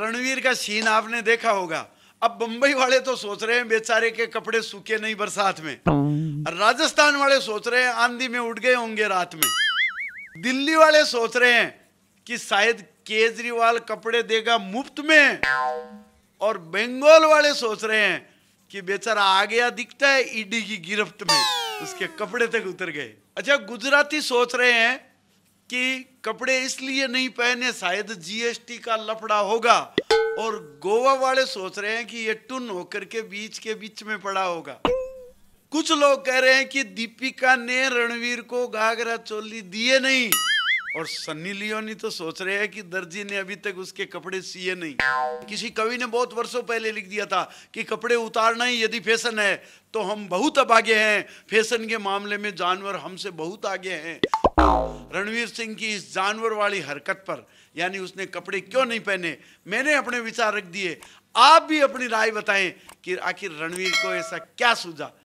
रणवीर का सीन आपने देखा होगा अब बंबई वाले तो सोच रहे हैं बेचारे के कपड़े सूखे नहीं बरसात में राजस्थान वाले सोच रहे हैं आंधी में उड़ गए होंगे रात में दिल्ली वाले सोच रहे हैं कि शायद केजरीवाल कपड़े देगा मुफ्त में और बंगाल वाले सोच रहे हैं कि बेचारा आ गया दिखता है ईडी की गिरफ्त में उसके कपड़े तक उतर गए अच्छा गुजराती सोच रहे हैं कि कपड़े इसलिए नहीं पहने शायद जीएसटी का लफड़ा होगा और गोवा वाले सोच रहे हैं कि ये टुन होकर के बीच के बीच में पड़ा होगा कुछ लोग कह रहे हैं कि दीपिका ने रणवीर को घाघरा चोली दिए नहीं और सन्नी लियोनी तो सोच रहे हैं कि दर्जी ने अभी तक उसके कपड़े सिए नहीं किसी कवि ने बहुत वर्षों पहले लिख दिया था कि कपड़े उतारना ही यदि फैशन है तो हम बहुत अब आगे हैं फैशन के मामले में जानवर हमसे बहुत आगे हैं रणवीर सिंह की इस जानवर वाली हरकत पर यानी उसने कपड़े क्यों नहीं पहने मैंने अपने विचार रख दिए आप भी अपनी राय बताएं कि आखिर रणवीर को ऐसा क्या सूझा